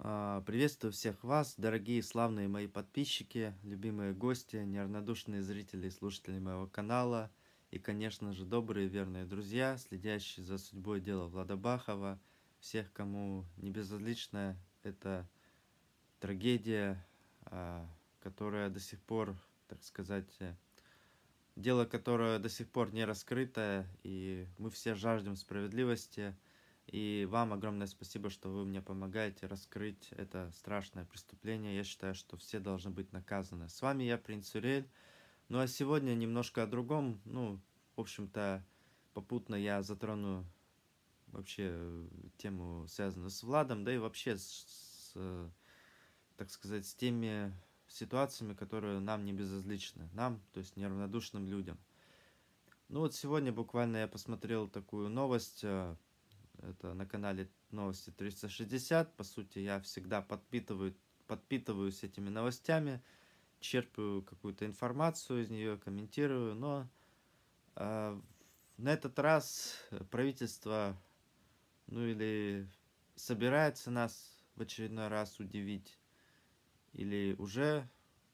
А, приветствую всех вас, дорогие славные мои подписчики, любимые гости, неравнодушные зрители и слушатели моего канала и, конечно же, добрые верные друзья, следящие за судьбой дела Влада Бахова, всех, кому не безразлична эта трагедия, а, которая до сих пор, так сказать, э, дело, которое до сих пор не раскрыто, и мы все жаждем справедливости – и вам огромное спасибо, что вы мне помогаете раскрыть это страшное преступление. Я считаю, что все должны быть наказаны. С вами я, Принц Урель. Ну а сегодня немножко о другом. Ну, в общем-то, попутно я затрону вообще тему, связанную с Владом, да и вообще с, с так сказать, с теми ситуациями, которые нам не безразличны. Нам, то есть неравнодушным людям. Ну вот сегодня буквально я посмотрел такую новость э, это на канале Новости 360. По сути, я всегда подпитываю, подпитываюсь этими новостями, черпаю какую-то информацию из нее, комментирую. Но э, на этот раз правительство, ну или собирается нас в очередной раз удивить, или уже,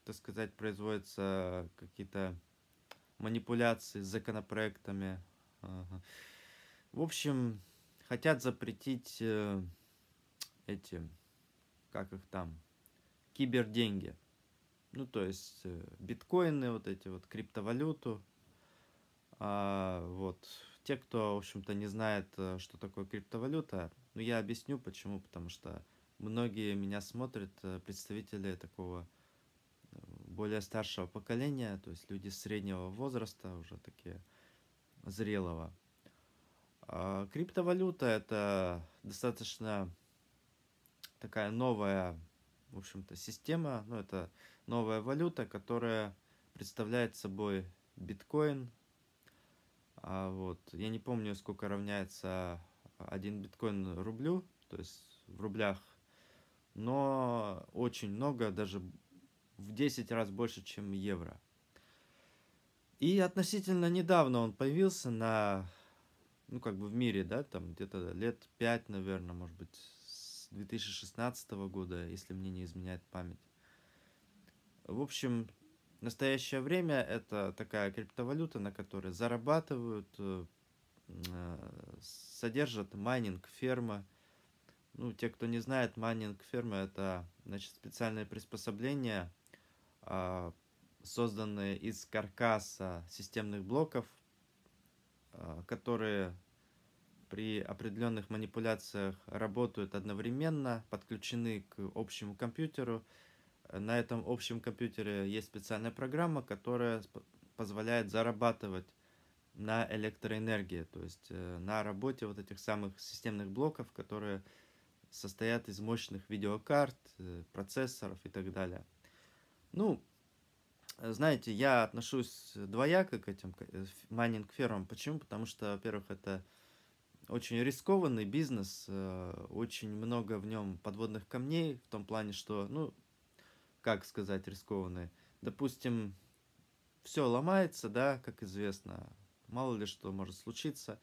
так сказать, производятся какие-то манипуляции с законопроектами. Ага. В общем, хотят запретить э, эти, как их там, киберденьги. Ну, то есть э, биткоины, вот эти вот, криптовалюту. А, вот. Те, кто, в общем-то, не знает, э, что такое криптовалюта, ну, я объясню, почему. Потому что многие меня смотрят, э, представители такого э, более старшего поколения, то есть люди среднего возраста, уже такие зрелого. А, криптовалюта это достаточно такая новая, в общем-то, система, ну это новая валюта, которая представляет собой биткоин. А вот, я не помню, сколько равняется один биткоин рублю, то есть в рублях, но очень много, даже в 10 раз больше, чем евро. И относительно недавно он появился на ну, как бы в мире, да, там где-то лет 5, наверное, может быть, с 2016 года, если мне не изменяет память. В общем, в настоящее время это такая криптовалюта, на которой зарабатывают, э, э, содержат майнинг ферма. Ну, те, кто не знает, майнинг ферма это, значит, специальное приспособление, а, созданное из каркаса системных блоков – Э, которые при определенных манипуляциях работают одновременно, подключены к общему компьютеру. На этом общем компьютере есть специальная программа, которая позволяет зарабатывать на электроэнергии, то есть э, на работе вот этих самых системных блоков, которые состоят из мощных видеокарт, э, процессоров и так далее. Ну, Э, знаете, я отношусь двояко к этим э, майнинг-фермам. Почему? Потому что, во-первых, это очень рискованный бизнес, э, очень много в нем подводных камней, в том плане, что, ну, как сказать, рискованный. Допустим, все ломается, да, как известно, мало ли что может случиться.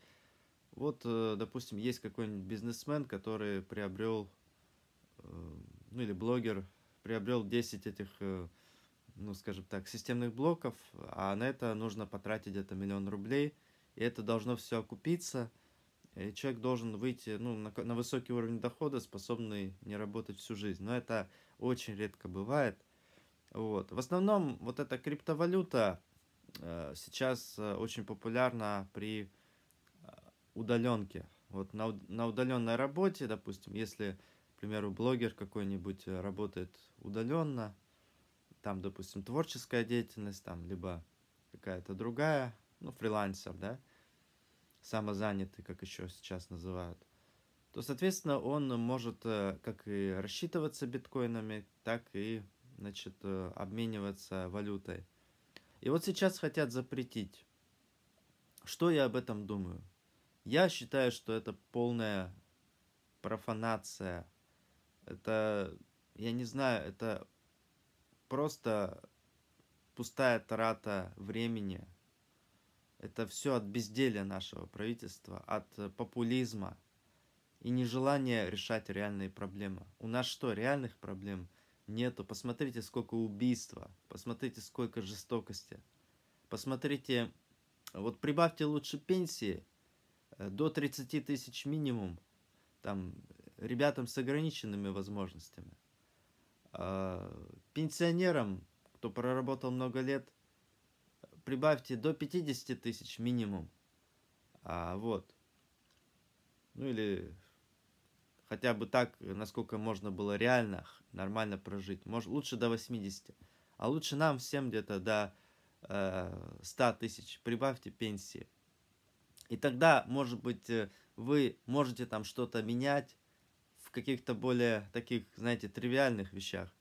Вот, допустим, есть какой-нибудь бизнесмен, который приобрел, ну или блогер, приобрел 10 этих ну, скажем так, системных блоков, а на это нужно потратить где-то миллион рублей, и это должно все окупиться, и человек должен выйти ну, на, на высокий уровень дохода, способный не работать всю жизнь. Но это очень редко бывает. Вот. В основном вот эта криптовалюта э, сейчас э, очень популярна при э, удаленке. Вот на, на удаленной работе, допустим, если, к примеру, блогер какой-нибудь э, работает удаленно, там, допустим, творческая деятельность, там, либо какая-то другая, ну, фрилансер, да, самозанятый, как еще сейчас называют, то, соответственно, он может э, как и рассчитываться биткоинами, так и, значит, э, обмениваться валютой. И вот сейчас хотят запретить. Что я об этом думаю? Я считаю, что это полная профанация. Это, я не знаю, это просто пустая трата времени. Это все от безделия нашего правительства, от э, популизма и нежелания решать реальные проблемы. У нас что, реальных проблем нету? Посмотрите, сколько убийства, посмотрите, сколько жестокости. Посмотрите, вот прибавьте лучше пенсии э, до 30 тысяч минимум, там, ребятам с ограниченными возможностями. А, пенсионерам, кто проработал много лет, прибавьте до 50 тысяч минимум. А, вот. Ну или хотя бы так, насколько можно было реально нормально прожить. Может, лучше до 80. А лучше нам всем где-то до э, 100 тысяч. Прибавьте пенсии. И тогда, может быть, э, вы можете там что-то менять, в каких-то более таких, знаете, тривиальных вещах.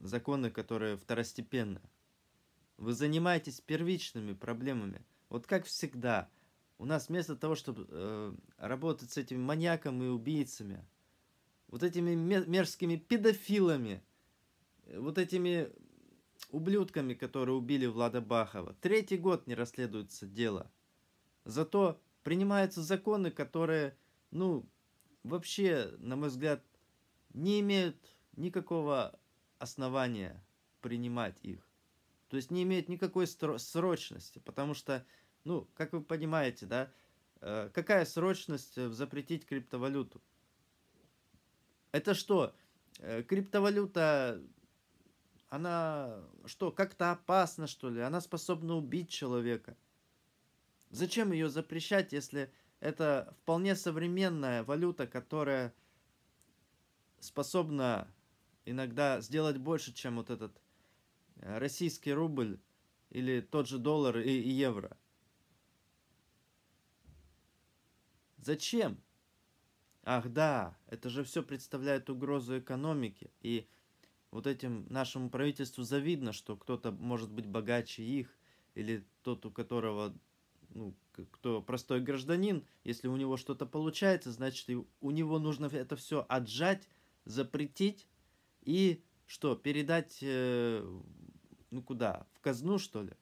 Законы, которые второстепенны. Вы занимаетесь первичными проблемами. Вот как всегда, у нас вместо того, чтобы э, работать с этими маньяками и убийцами, вот этими мерзкими педофилами, э, вот этими ублюдками, которые убили Влада Бахова, третий год не расследуется дело. Зато принимаются законы, которые, ну, вообще, на мой взгляд, не имеют никакого основания принимать их. То есть не имеют никакой срочности, потому что, ну, как вы понимаете, да, э, какая срочность э, запретить криптовалюту? Это что, э, криптовалюта, она что, как-то опасна, что ли? Она способна убить человека. Зачем ее запрещать, если это вполне современная валюта, которая способна иногда сделать больше, чем вот этот э, российский рубль или тот же доллар и, и евро. Зачем? Ах да, это же все представляет угрозу экономике. И вот этим нашему правительству завидно, что кто-то может быть богаче их, или тот, у которого ну, кто простой гражданин, если у него что-то получается, значит, у него нужно это все отжать, запретить и что, передать, э, ну куда, в казну, что ли?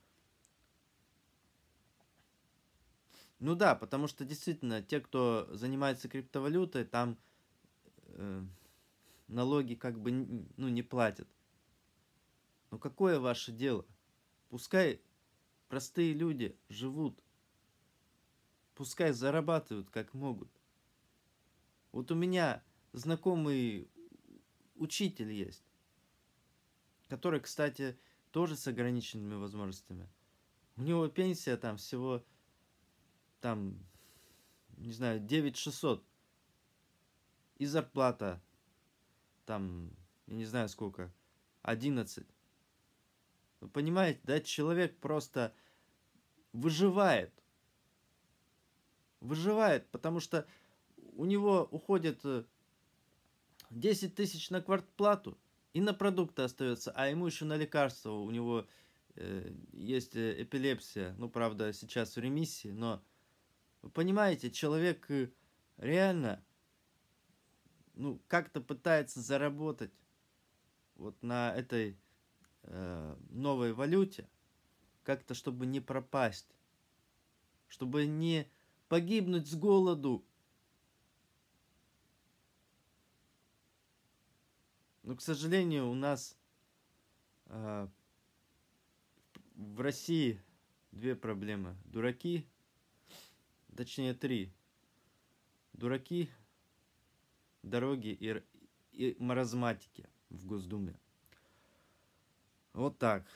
Ну да, потому что действительно, те, кто занимается криптовалютой, там э, налоги как бы ну, не платят. Ну какое ваше дело? Пускай простые люди живут Пускай зарабатывают как могут. Вот у меня знакомый учитель есть, который, кстати, тоже с ограниченными возможностями. У него пенсия там всего, там, не знаю, 9600. И зарплата там, я не знаю сколько, 11. Вы понимаете, да, человек просто выживает выживает, потому что у него уходит 10 э, тысяч на квартплату, и на продукты остается, а ему еще на лекарства, у него э, есть э, эпилепсия, ну, правда, сейчас в ремиссии, но, вы понимаете, человек э, реально, ну, как-то пытается заработать вот на этой э, новой валюте, как-то, чтобы не пропасть, чтобы не погибнуть с голоду. Но, к сожалению, у нас э, в России две проблемы. Дураки, точнее три. Дураки, дороги и, и маразматики в Госдуме. Вот так.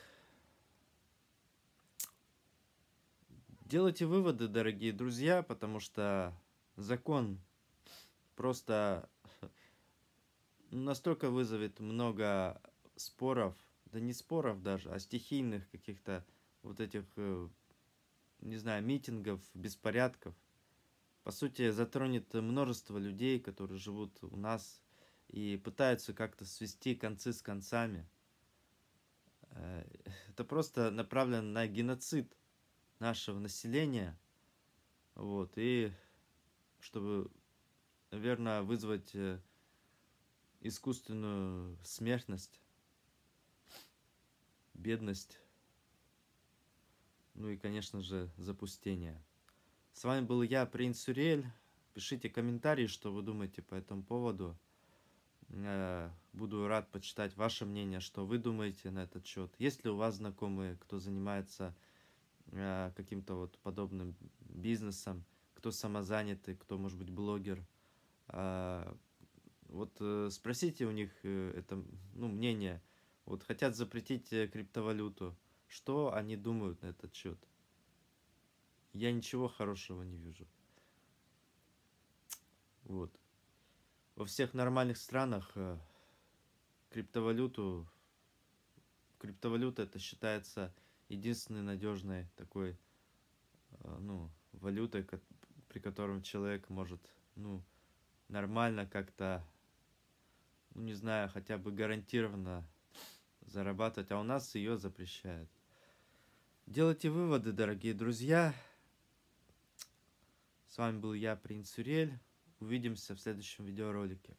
Делайте выводы, дорогие друзья, потому что закон просто настолько вызовет много споров, да не споров даже, а стихийных каких-то вот этих, э, не знаю, митингов, беспорядков. По сути, затронет множество людей, которые живут у нас и пытаются как-то свести концы с концами. Э, это просто направлено на геноцид нашего населения, вот, и чтобы, наверное, вызвать э, искусственную смертность, бедность, ну и, конечно же, запустение. С вами был я, Принц Сурель. Пишите комментарии, что вы думаете по этому поводу. Э, буду рад почитать ваше мнение, что вы думаете на этот счет. Есть ли у вас знакомые, кто занимается Э, каким-то вот подобным бизнесом, кто самозанятый, кто, может быть, блогер. А, вот э, спросите у них э, это, ну, мнение. Вот хотят запретить криптовалюту. Что они думают на этот счет? Я ничего хорошего не вижу. Вот. Во всех нормальных странах криптовалюту... Криптовалюта это считается единственной надежной такой, э, ну, валютой, при котором человек может, ну, нормально как-то, ну, не знаю, хотя бы гарантированно зарабатывать, а у нас ее запрещают. Делайте выводы, дорогие друзья. С вами был я, Принц Урель. Увидимся в следующем видеоролике.